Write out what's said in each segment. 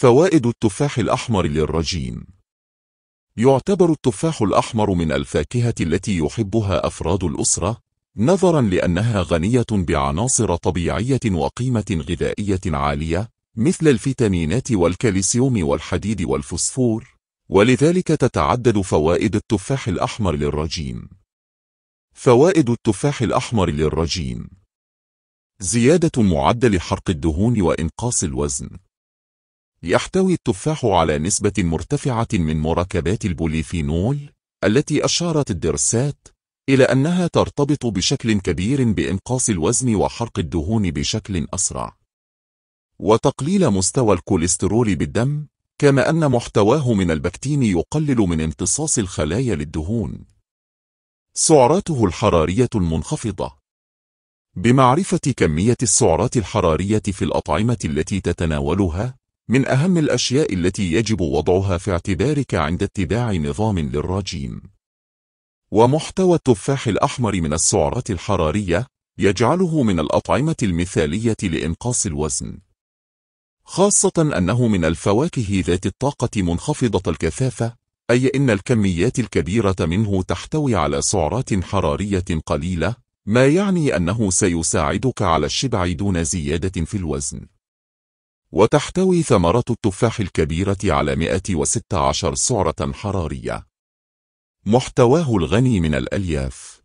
فوائد التفاح الأحمر للرجيم يعتبر التفاح الأحمر من الفاكهة التي يحبها أفراد الأسرة نظرا لأنها غنية بعناصر طبيعية وقيمة غذائية عالية مثل الفيتامينات والكالسيوم والحديد والفسفور ولذلك تتعدد فوائد التفاح الأحمر للرجيم فوائد التفاح الأحمر للرجيم زيادة معدل حرق الدهون وإنقاص الوزن يحتوي التفاح على نسبة مرتفعة من مركبات البوليفينول التي أشارت الدراسات إلى أنها ترتبط بشكل كبير بإنقاص الوزن وحرق الدهون بشكل أسرع وتقليل مستوى الكوليسترول بالدم كما أن محتواه من البكتين يقلل من امتصاص الخلايا للدهون سعراته الحرارية المنخفضة بمعرفة كمية السعرات الحرارية في الأطعمة التي تتناولها من أهم الأشياء التي يجب وضعها في اعتبارك عند اتباع نظام للرجيم ومحتوى التفاح الأحمر من السعرات الحرارية يجعله من الأطعمة المثالية لإنقاص الوزن خاصة أنه من الفواكه ذات الطاقة منخفضة الكثافة أي إن الكميات الكبيرة منه تحتوي على سعرات حرارية قليلة ما يعني أنه سيساعدك على الشبع دون زيادة في الوزن وتحتوي ثمرة التفاح الكبيرة على 116 سعرة حرارية محتواه الغني من الألياف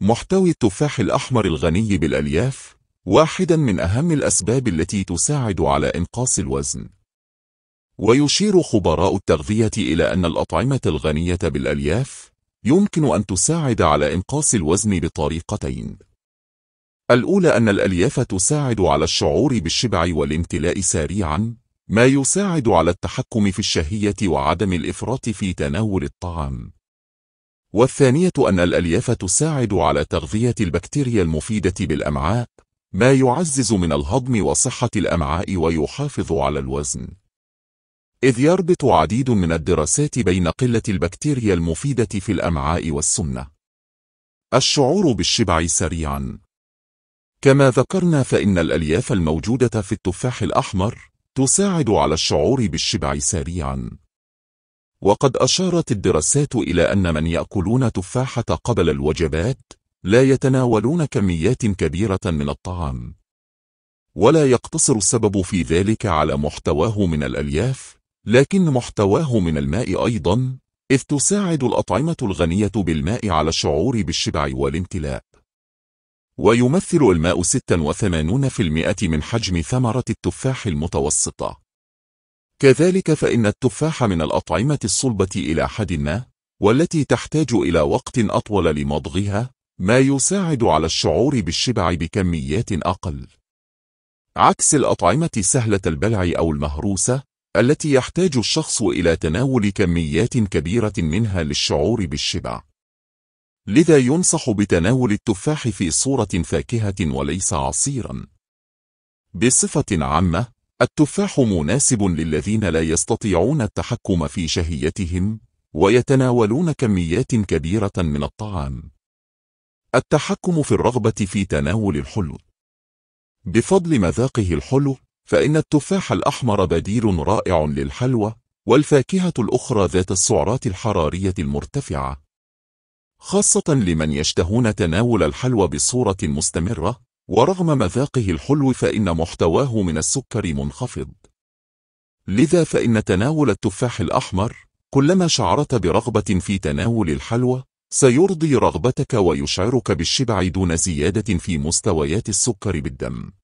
محتوي التفاح الأحمر الغني بالألياف واحدا من أهم الأسباب التي تساعد على إنقاص الوزن ويشير خبراء التغذية إلى أن الأطعمة الغنية بالألياف يمكن أن تساعد على إنقاص الوزن بطريقتين الأولى أن الألياف تساعد على الشعور بالشبع والامتلاء سريعا ما يساعد على التحكم في الشهية وعدم الإفراط في تناول الطعام والثانية أن الألياف تساعد على تغذية البكتيريا المفيدة بالأمعاء ما يعزز من الهضم وصحة الأمعاء ويحافظ على الوزن إذ يربط عديد من الدراسات بين قلة البكتيريا المفيدة في الأمعاء والسمنة الشعور بالشبع سريعاً كما ذكرنا فإن الألياف الموجودة في التفاح الأحمر تساعد على الشعور بالشبع سريعا وقد أشارت الدراسات إلى أن من يأكلون تفاحة قبل الوجبات لا يتناولون كميات كبيرة من الطعام ولا يقتصر السبب في ذلك على محتواه من الألياف لكن محتواه من الماء أيضا إذ تساعد الأطعمة الغنية بالماء على الشعور بالشبع والامتلاء ويمثل الماء 86% من حجم ثمرة التفاح المتوسطة. كذلك فإن التفاح من الأطعمة الصلبة إلى حد ما، والتي تحتاج إلى وقت أطول لمضغها، ما يساعد على الشعور بالشبع بكميات أقل. عكس الأطعمة سهلة البلع أو المهروسة، التي يحتاج الشخص إلى تناول كميات كبيرة منها للشعور بالشبع. لذا ينصح بتناول التفاح في صورة فاكهة وليس عصيرا بصفة عامة التفاح مناسب للذين لا يستطيعون التحكم في شهيتهم ويتناولون كميات كبيرة من الطعام التحكم في الرغبة في تناول الحلو بفضل مذاقه الحلو فإن التفاح الأحمر بديل رائع للحلوى والفاكهة الأخرى ذات السعرات الحرارية المرتفعة خاصة لمن يشتهون تناول الحلوى بصورة مستمرة ورغم مذاقه الحلو فإن محتواه من السكر منخفض لذا فإن تناول التفاح الأحمر كلما شعرت برغبة في تناول الحلوى سيرضي رغبتك ويشعرك بالشبع دون زيادة في مستويات السكر بالدم